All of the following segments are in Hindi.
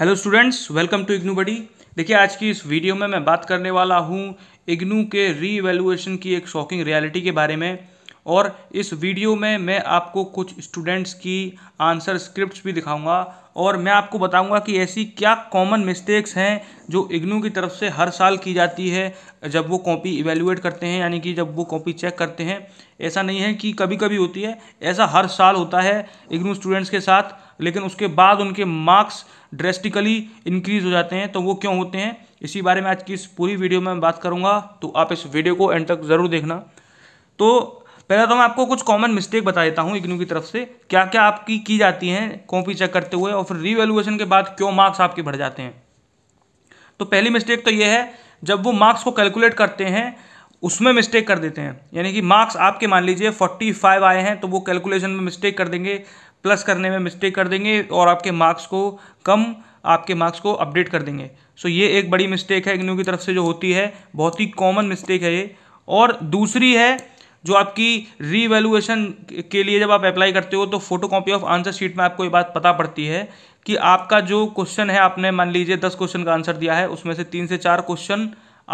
hello students welcome to IGNOU buddy देखिए आज की इस वीडियो में मैं बात करने वाला हूँ इग्नू के री की एक शॉकिंग रियलिटी के बारे में और इस वीडियो में मैं आपको कुछ स्टूडेंट्स की आंसर स्क्रिप्ट्स भी दिखाऊंगा और मैं आपको बताऊंगा कि ऐसी क्या कॉमन मिस्टेक्स हैं जो इग्नू की तरफ से हर साल की जाती है जब वो कॉपी इवेल्यूएट करते हैं यानी कि जब वो कॉपी चेक करते हैं ऐसा नहीं है कि कभी कभी होती है ऐसा हर साल होता है इग्नू स्टूडेंट्स के साथ लेकिन उसके बाद उनके मार्क्स ड्रेस्टिकली इंक्रीज हो जाते हैं तो वो क्यों होते हैं इसी बारे में आज की इस पूरी वीडियो में बात करूँगा तो आप इस वीडियो को एंड तक ज़रूर देखना तो पहले तो मैं आपको कुछ कॉमन मिस्टेक बता देता हूँ इग्नू की तरफ से क्या क्या आपकी की जाती हैं कॉपी चेक करते हुए और फिर रीवैल्यूएशन के बाद क्यों मार्क्स आपके बढ़ जाते हैं तो पहली मिस्टेक तो ये है जब वो मार्क्स को कैलकुलेट करते हैं उसमें मिस्टेक कर देते हैं यानी कि मार्क्स आपके मान लीजिए फोर्टी फाइव आए हैं तो वो कैलकुलेशन में मिस्टेक कर देंगे प्लस करने में मिस्टेक कर देंगे और आपके मार्क्स को कम आपके मार्क्स को अपडेट कर देंगे सो so ये एक बड़ी मिस्टेक है इग्नू की तरफ से जो होती है बहुत ही कॉमन मिस्टेक है ये और दूसरी है जो आपकी रीवैल्यूएशन के लिए जब आप अप्लाई करते हो तो photo copy of answer sheet में आपको ये बात पता पड़ती है कि आपका जो क्वेश्चन है आपने मान लीजिए दस क्वेश्चन का आंसर दिया है उसमें से तीन से चार क्वेश्चन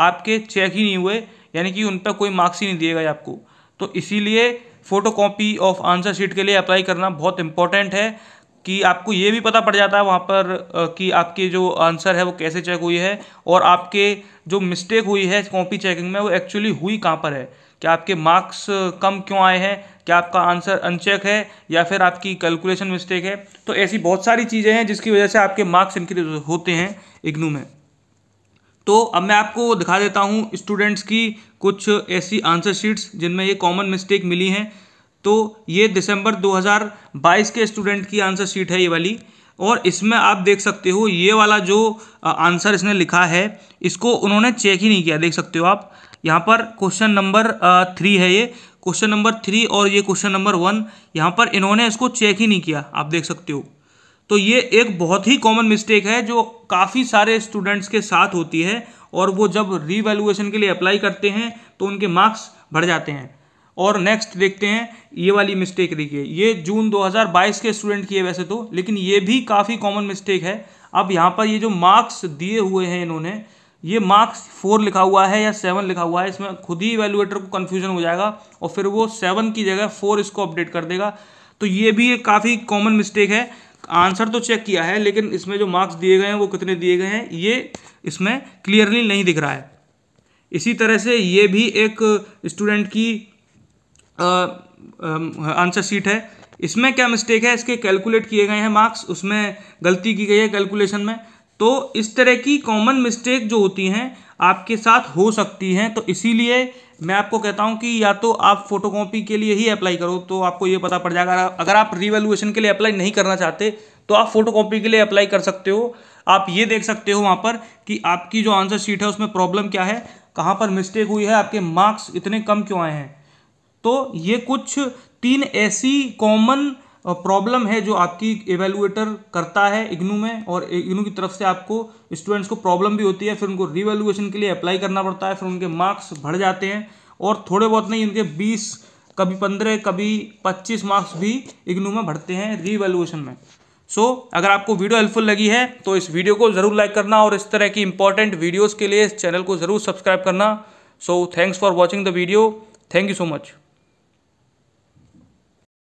आपके चेक ही नहीं हुए यानी कि उन पर कोई मार्क्स ही नहीं दिए गए आपको तो इसीलिए photo copy of answer sheet के लिए अप्लाई करना बहुत इंपॉर्टेंट है कि आपको ये भी पता पड़ जाता है वहाँ पर कि आपके जो आंसर है वो कैसे चेक हुई है और आपके जो मिस्टेक हुई है कॉपी चेकिंग में वो एक्चुअली हुई कहाँ पर है क्या आपके मार्क्स कम क्यों आए हैं क्या आपका आंसर अनचेक है या फिर आपकी कैलकुलेशन मिस्टेक है तो ऐसी बहुत सारी चीज़ें हैं जिसकी वजह से आपके मार्क्स इंक्रीज होते हैं इग्नू में तो अब मैं आपको दिखा देता हूँ स्टूडेंट्स की कुछ ऐसी आंसर शीट्स जिनमें ये कॉमन मिस्टेक मिली हैं तो ये दिसंबर 2022 के स्टूडेंट की आंसर शीट है ये वाली और इसमें आप देख सकते हो ये वाला जो आंसर इसने लिखा है इसको उन्होंने चेक ही नहीं किया देख सकते हो आप यहाँ पर क्वेश्चन नंबर थ्री है ये क्वेश्चन नंबर थ्री और ये क्वेश्चन नंबर वन यहाँ पर इन्होंने इसको चेक ही नहीं किया आप देख सकते हो तो ये एक बहुत ही कॉमन मिस्टेक है जो काफ़ी सारे स्टूडेंट्स के साथ होती है और वो जब रीवैल्यूएशन के लिए अप्लाई करते हैं तो उनके मार्क्स बढ़ जाते हैं और नेक्स्ट देखते हैं ये वाली मिस्टेक देखिए ये जून 2022 के स्टूडेंट की है वैसे तो लेकिन ये भी काफ़ी कॉमन मिस्टेक है अब यहाँ पर ये जो मार्क्स दिए हुए हैं इन्होंने ये मार्क्स फोर लिखा हुआ है या सेवन लिखा हुआ है इसमें खुद ही वैल्यूएटर को कन्फ्यूजन हो जाएगा और फिर वो सेवन की जगह फोर इसको अपडेट कर देगा तो ये भी एक काफ़ी कॉमन मिस्टेक है आंसर तो चेक किया है लेकिन इसमें जो मार्क्स दिए गए हैं वो कितने दिए गए हैं ये इसमें क्लियरली नहीं दिख रहा है इसी तरह से ये भी एक स्टूडेंट की आंसर शीट है इसमें क्या मिस्टेक है इसके कैलकुलेट किए गए हैं मार्क्स उसमें गलती की गई है कैलकुलेशन में तो इस तरह की कॉमन मिस्टेक जो होती हैं आपके साथ हो सकती हैं तो इसीलिए मैं आपको कहता हूं कि या तो आप फोटोकॉपी के लिए ही अप्लाई करो तो आपको ये पता पड़ जाएगा अगर आप रिवेल्युएशन के लिए अप्लाई नहीं करना चाहते तो आप फोटोकॉपी के लिए अप्लाई कर सकते हो आप ये देख सकते हो वहाँ पर कि आपकी जो आंसर शीट है उसमें प्रॉब्लम क्या है कहाँ पर मिस्टेक हुई है आपके मार्क्स इतने कम क्यों आए हैं तो ये कुछ तीन ऐसी कॉमन प्रॉब्लम है जो आपकी एवेलुएटर करता है इग्नू में और इग्नू की तरफ से आपको स्टूडेंट्स को प्रॉब्लम भी होती है फिर उनको रिवेल्युएशन के लिए अप्लाई करना पड़ता है फिर उनके मार्क्स बढ़ जाते हैं और थोड़े बहुत नहीं उनके बीस कभी पंद्रह कभी पच्चीस मार्क्स भी इग्नू में बढ़ते हैं रिवेल्युएशन में सो so, अगर आपको वीडियो हेल्पफुल लगी है तो इस वीडियो को ज़रूर लाइक करना और इस तरह की इंपॉर्टेंट वीडियोज़ के लिए इस चैनल को ज़रूर सब्सक्राइब करना so thanks for watching the video thank you so much